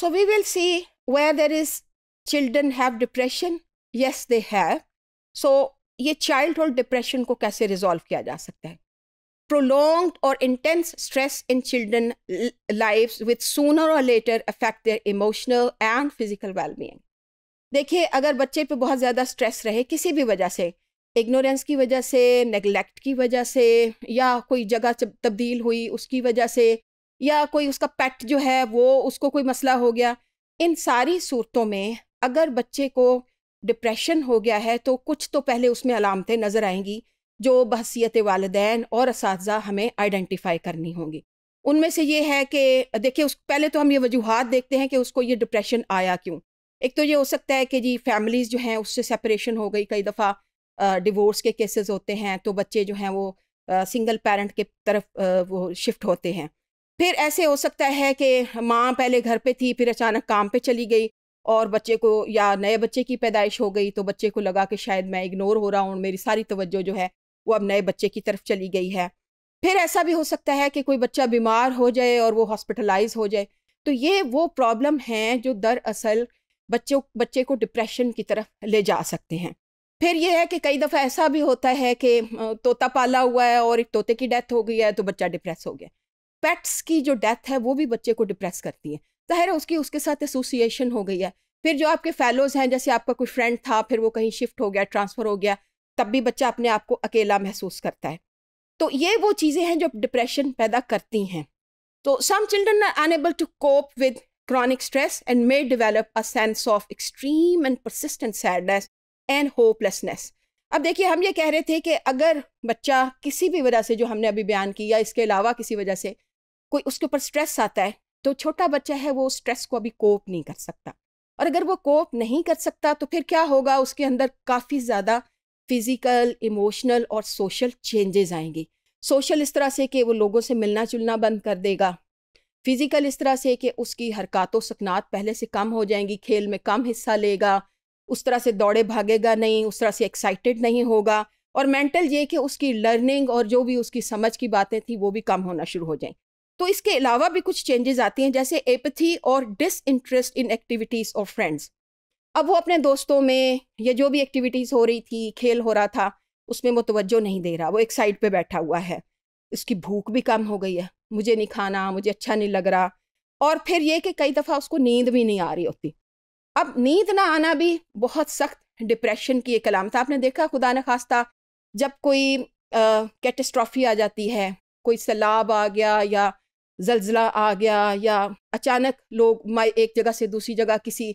So we will see where there is children have depression. Yes, they have. So ये child और depression को कैसे resolve किया जा सकता है prolonged or intense stress in children lives with sooner or later affect their emotional and physical well-being देखिए अगर बच्चे पे बहुत ज़्यादा स्ट्रेस रहे किसी भी वजह से इग्नोरेंस की वजह से नेगलेक्ट की वजह से या कोई जगह तब्दील हुई उसकी वजह से या कोई उसका पेट जो है वो उसको कोई मसला हो गया इन सारी सूरतों में अगर बच्चे को डिप्रेशन हो गया है तो कुछ तो पहले उसमें अलामतें नज़र आएंगी जो बहसीत वालदेन और इस हमें आइडेंटिफाई करनी होंगी उनमें से ये है कि देखिए उस पहले तो हम ये वजूहत देखते हैं कि उसको ये डिप्रेशन आया क्यों एक तो ये हो सकता है कि जी फैमिलीज़ जो हैं उससे सेपरेशन हो गई कई दफ़ा डिवोर्स के केसेस होते हैं तो बच्चे जो हैं वो सिंगल पेरेंट के तरफ आ, वो शिफ्ट होते हैं फिर ऐसे हो सकता है कि माँ पहले घर पे थी फिर अचानक काम पे चली गई और बच्चे को या नए बच्चे की पैदाइश हो गई तो बच्चे को लगा कि शायद मैं इग्नोर हो रहा हूँ मेरी सारी तवज्जो जो है वो अब नए बच्चे की तरफ चली गई है फिर ऐसा भी हो सकता है कि कोई बच्चा बीमार हो जाए और वो हॉस्पिटलाइज हो जाए तो ये वो प्रॉब्लम हैं जो दरअसल बच्चों बच्चे को डिप्रेशन की तरफ ले जा सकते हैं फिर यह है कि कई दफ़ा ऐसा भी होता है कि तोता पाला हुआ है और एक तोते की डेथ हो गई है तो बच्चा डिप्रेस हो गया पेट्स की जो डेथ है वो भी बच्चे को डिप्रेस करती है जाहिर है उसकी उसके साथ एसोसिएशन हो गई है फिर जो आपके फेलोज हैं जैसे आपका कोई फ्रेंड था फिर वो कहीं शिफ्ट हो गया ट्रांसफ़र हो गया तब भी बच्चा अपने आप को अकेला महसूस करता है तो ये वो चीज़ें हैं जो डिप्रेशन पैदा करती हैं तो some children are unable to cope with chronic stress and may develop a sense of extreme and persistent sadness and hopelessness अब देखिए हम ये कह रहे थे कि अगर बच्चा किसी भी वजह से जो हमने अभी बयान की या इसके अलावा किसी वजह से कोई उसके ऊपर स्ट्रेस आता है तो छोटा बच्चा है वो स्ट्रेस को अभी कोप नहीं कर सकता और अगर वो कोप नहीं कर सकता तो फिर क्या होगा उसके अंदर काफ़ी ज़्यादा फिज़िकल इमोशनल और सोशल चेंजेस आएंगे सोशल इस तरह से कि वो लोगों से मिलना जुलना बंद कर देगा फिज़िकल इस तरह से कि उसकी हरकतों सकनात पहले से कम हो जाएंगी खेल में कम हिस्सा लेगा उस तरह से दौड़े भागेगा नहीं उस तरह से एक्साइटेड नहीं होगा और मेंटल ये कि उसकी लर्निंग और जो भी उसकी समझ की बातें थी वो भी कम होना शुरू हो जाएं तो इसके अलावा भी कुछ चेंजेस आती हैं जैसे एपथी और disinterest in activities of friends अब वो अपने दोस्तों में या जो भी एक्टिविटीज़ हो रही थी खेल हो रहा था उसमें वो तवज्जो नहीं दे रहा वो एक साइड पे बैठा हुआ है उसकी भूख भी कम हो गई है मुझे नहीं खाना मुझे अच्छा नहीं लग रहा और फिर ये कि कई दफ़ा उसको नींद भी नहीं आ रही होती अब नींद ना आना भी बहुत सख्त डिप्रेशन की एक अलामत था आपने देखा खुदा न खास्ता जब कोई कैटेस्ट्रॉफी आ जाती है कोई सैलाब आ गया या जलजिला आ गया या अचानक लोग माई एक जगह से दूसरी जगह किसी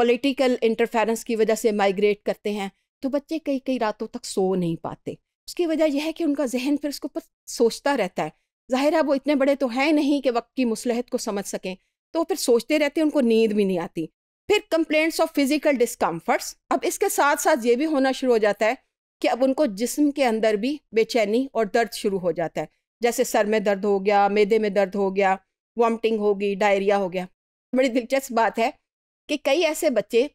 पॉलिटिकल इंटरफेरेंस की वजह से माइग्रेट करते हैं तो बच्चे कई कई रातों तक सो नहीं पाते उसकी वजह यह है कि उनका जहन फिर उसके ऊपर सोचता रहता है ज़ाहिर है वो इतने बड़े तो हैं नहीं कि वक्त की मुसलहत को समझ सकें तो फिर सोचते रहते हैं उनको नींद भी नहीं आती फिर कंप्लेंट्स ऑफ फिजिकल डिस्कम्फर्ट्स अब इसके साथ साथ ये भी होना शुरू हो जाता है कि अब उनको जिस्म के अंदर भी बेचैनी और दर्द शुरू हो जाता है जैसे सर में दर्द हो गया मैदे में दर्द हो गया वॉमटिंग होगी डायरिया हो गया बड़ी दिलचस्प बात है कि कई ऐसे बच्चे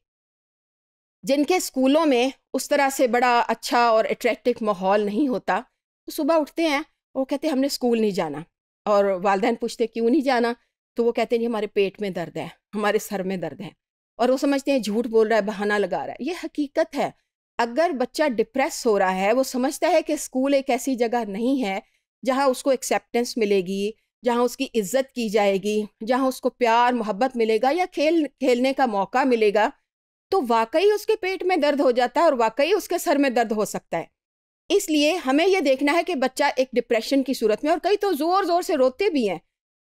जिनके स्कूलों में उस तरह से बड़ा अच्छा और अट्रैक्टिव माहौल नहीं होता तो सुबह उठते हैं वो कहते हैं हमने स्कूल नहीं जाना और वालदेन पूछते क्यों नहीं जाना तो वो कहते हैं हमारे पेट में दर्द है हमारे सर में दर्द है और वो समझते हैं झूठ बोल रहा है बहाना लगा रहा है ये हकीकत है अगर बच्चा डिप्रेस हो रहा है वो समझता है कि स्कूल एक ऐसी जगह नहीं है जहाँ उसको एक्सेप्टेंस मिलेगी जहाँ उसकी इज्जत की जाएगी जहाँ उसको प्यार मोहब्बत मिलेगा या खेल खेलने का मौका मिलेगा तो वाकई उसके पेट में दर्द हो जाता है और वाकई उसके सर में दर्द हो सकता है इसलिए हमें यह देखना है कि बच्चा एक डिप्रेशन की सूरत में और कई तो ज़ोर ज़ोर से रोते भी हैं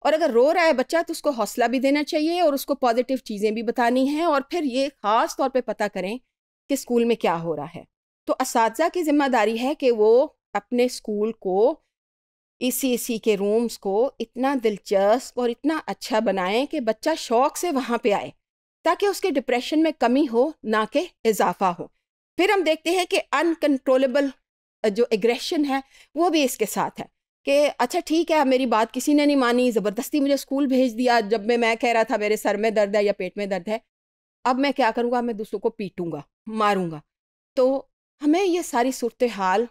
और अगर रो रहा है बच्चा तो उसको हौसला भी देना चाहिए और उसको पॉजिटिव चीज़ें भी बतानी हैं और फिर ये ख़ास तौर पर पता करें कि स्कूल में क्या हो रहा है तो इस की ज़िम्मेदारी है कि वो अपने स्कूल को इसी इसी के रूम्स को इतना दिलचस्प और इतना अच्छा बनाएं कि बच्चा शौक से वहाँ पे आए ताकि उसके डिप्रेशन में कमी हो ना कि इजाफा हो फिर हम देखते हैं कि अनकंट्रोलेबल जो एग्रेशन है वो भी इसके साथ है कि अच्छा ठीक है मेरी बात किसी ने नहीं मानी ज़बरदस्ती मुझे स्कूल भेज दिया जब मैं मैं कह रहा था मेरे सर में दर्द है या पेट में दर्द है अब मैं क्या करूँगा मैं दूसरों को पीटूँगा मारूँगा तो हमें ये सारी सूरत हाल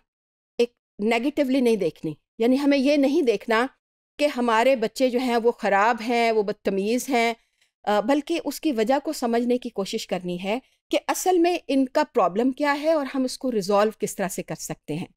एक नेगेटिवली नहीं देखनी यानी हमें ये नहीं देखना कि हमारे बच्चे जो हैं वो ख़राब हैं वो बदतमीज़ हैं बल्कि उसकी वजह को समझने की कोशिश करनी है कि असल में इनका प्रॉब्लम क्या है और हम इसको रिज़ॉल्व किस तरह से कर सकते हैं